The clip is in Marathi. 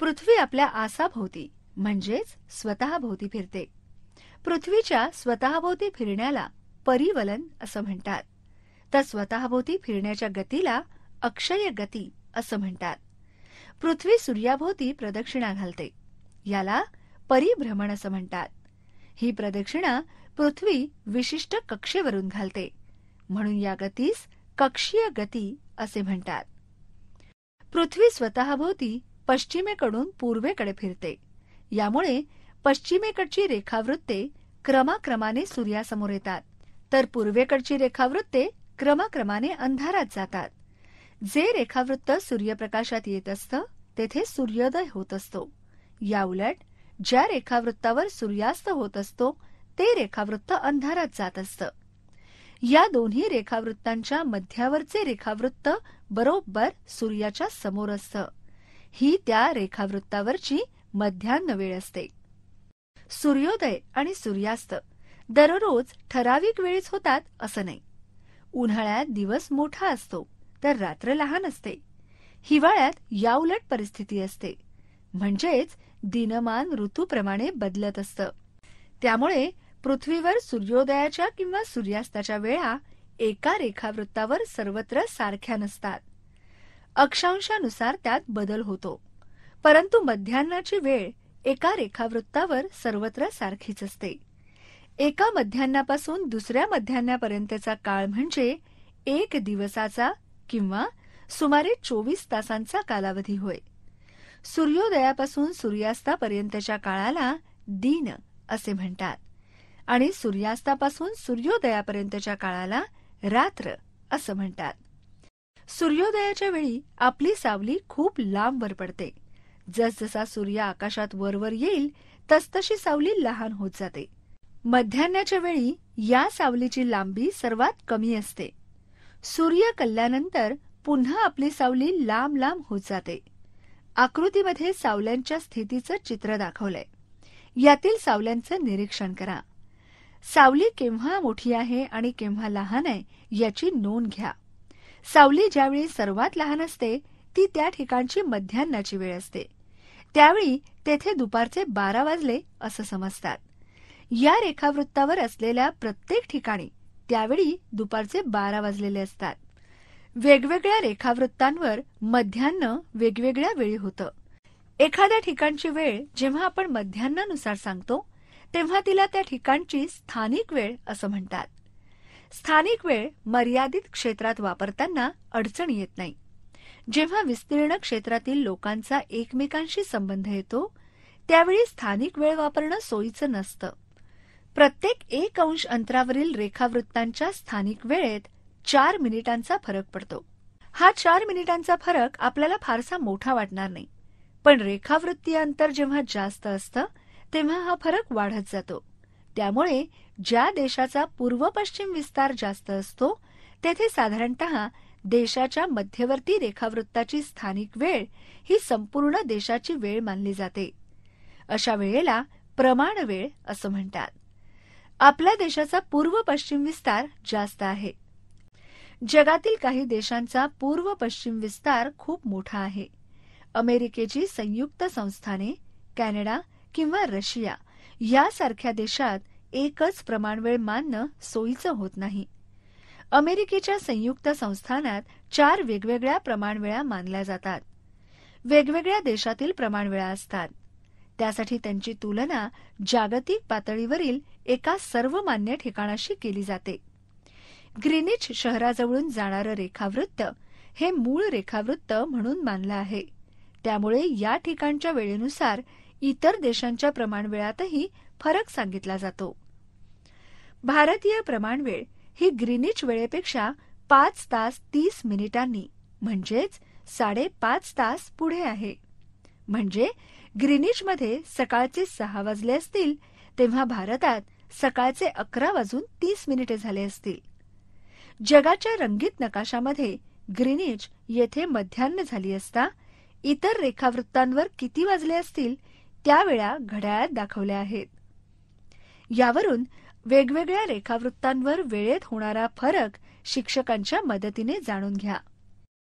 पृथ्वी आपल्या आसाभोवती म्हणजेच स्वतःभोवती फिरते पृथ्वीच्या स्वतःभोवती फिरण्याला परिवलन असं म्हणतात तर स्वतःभोवती फिरण्याच्या गतीला अक्षय गती असं म्हणतात पृथ्वी सूर्याभोवती प्रदक्षिणा घालते याला परिभ्रमण असं म्हणतात ही प्रदक्षिणा पृथ्वी विशिष्ट कक्षेवरून घालते म्हणून या गतीस कक्षीय गती असे म्हणतात पृथ्वी स्वतःभोवती पश्चिमेकडून पूर्वेकडे फिरते यामुळे पश्चिमेकडची रेखावृत्ते क्रमाक्रमाने सूर्यासमोर येतात तर पूर्वेकडची रेखावृत्ते क्रमाक्रमाने अंधारात जातात जे रेखावृत्त सूर्यप्रकाशात येत असतं तेथे सूर्योदय होत असतो याउलट ज्या रेखावृत्तावर सूर्यास्त होत असतो ते रेखावृत्त अंधारात जात असतं या दोन्ही रेखावृत्तांच्या मध्यावरचे रेखावृत्त बरोबर सूर्याच्या समोर असतं ही त्या रेखावृत्तावरची मध्यान्ह वेळ असते सूर्योदय आणि सूर्यास्त दररोज ठराविक वेळीच होतात असं नाही उन्हाळ्यात दिवस मोठा असतो तर रात्र लहान असते हिवाळ्यात याउलट परिस्थिती असते म्हणजेच दिनमान ऋतूप्रमाणे बदलत असतं त्यामुळे पृथ्वीवर सूर्योदयाच्या किंवा सूर्यास्ताच्या वेळा एका रेखावृत्तावर सर्वत्र सारख्या नसतात अक्षांशानुसार त्यात बदल होतो परंतु मध्यान्नाची वेळ एका रेखावृत्तावर सर्वत्र सारखीच असते एका मध्यान्नापासून दुसऱ्या मध्यान्नापर्यंतचा काळ म्हणजे एक दिवसाचा किंवा सुमारे चोवीस तासांचा कालावधी होय सूर्योदयापासून सूर्यास्तापर्यंतच्या काळाला दिन असे म्हणतात आणि सूर्यास्तापासून सूर्योदयापर्यंतच्या काळाला रात्र असं म्हणतात सूर्योदयाच्या वेळी आपली सावली खूप लांबवर पडते जसजसा सूर्य आकाशात वरवर येईल तसतशी सावली लहान होत जाते मध्यान्हाच्या वेळी या सावलीची लांबी सर्वात कमी असते सूर्य कल्ल्यानंतर पुन्हा आपली सावली लांब लांब होत जाते आकृतीमध्ये सावल्यांच्या स्थितीचं चित्र दाखवलंय यातील सावल्यांचं निरीक्षण करा सावली केव्हा मोठी आहे आणि केव्हा लहान आहे याची नोंद घ्या सावली ज्यावेळी सर्वात लहान असते ती त्या ठिकाणची मध्यान्नाची वेळ असते त्यावेळी तेथे दुपारचे बारा वाजले असं समजतात या रेखावृत्तावर असलेल्या प्रत्येक ठिकाणी त्यावेळी दुपारचे बारा वाजलेले असतात वेगवेगळ्या रेखावृत्तांवर मध्यान्न वेगवेगळ्या वेळी होतं एखाद्या ठिकाणची वेळ जेव्हा आपण मध्यान्नानुसार सांगतो तेव्हा तिला त्या ठिकाणची स्थानिक वेळ असं म्हणतात स्थानिक वेळ मर्यादित क्षेत्रात वापरताना अडचण येत नाही जेव्हा विस्तीर्ण क्षेत्रातील लोकांचा एकमेकांशी संबंध येतो त्यावेळी स्थानिक वेळ वापरणं सोयीचं नसतं प्रत्येक एक अंश अंतरावरील रेखावृत्तांच्या स्थानिक वेळेत चार मिनिटांचा फरक पडतो हा चार मिनिटांचा फरक आपल्याला फारसा मोठा वाटणार नाही पण रेखावृत्तीय अंतर जेव्हा जास्त असतं तेव्हा हा फरक वाढत जातो त्यामुळे ज्या देशाचा पूर्व पश्चिम विस्तार जास्त असतो तेथे साधारणत देशाच्या मध्यवर्ती रेखावृत्ताची स्थानिक वेळ ही संपूर्ण देशाची वेळ मानली जाते अशा वेळेला प्रमाण वेळ असं म्हणतात आपल्या देशाचा पूर्व पश्चिम विस्तार जास्त आहे जगातील काही देशांचा पूर्व पश्चिम विस्तार खूप मोठा आहे अमेरिकेची संयुक्त संस्थाने कॅनडा किंवा रशिया यासारख्या देशात एकच प्रमाणवेळ मानणं सोयीचं होत नाही अमेरिकेच्या संयुक्त संस्थानात चार वेगवेगळ्या प्रमाणवेळा मानल्या जातात वेगवेगळ्या देशातील प्रमाणवेळा असतात त्यासाठी त्यांची तुलना जागतिक पातळीवरील एका सर्वमान्य ठिकाणाशी केली जाते ग्रीनिच शहराजवळून जाणारं रेखावृत्त हे मूळ रेखावृत्त म्हणून मानलं आहे त्यामुळे या ठिकाणच्या वेळेनुसार इतर देशांच्या प्रमाणवेळातही फरक सांगितला जातो भारतीय प्रमाणवेळ ही ग्रीनिच वेळेपेक्षा पाच तास तीस मिनिटांनी म्हणजेच साडेपाच तास पुढे आहे म्हणजे ग्रीनिचमध्ये सकाळचे सहा वाजले असतील तेव्हा भारतात सकाळचे अकरा वाजून तीस मिनिटे झाले असतील जगाच्या रंगीत नकाशामध्ये ग्रीनिच येथे मध्यान्ह झाली असता इतर रेखावृत्तांवर किती वाजले असतील त्यावेळा घड्याळात दाखवल्या आहेत यावरून वेगवेगळ्या रेखावृत्तांवर वेळेत होणारा फरक शिक्षकांच्या मदतीने जाणून घ्या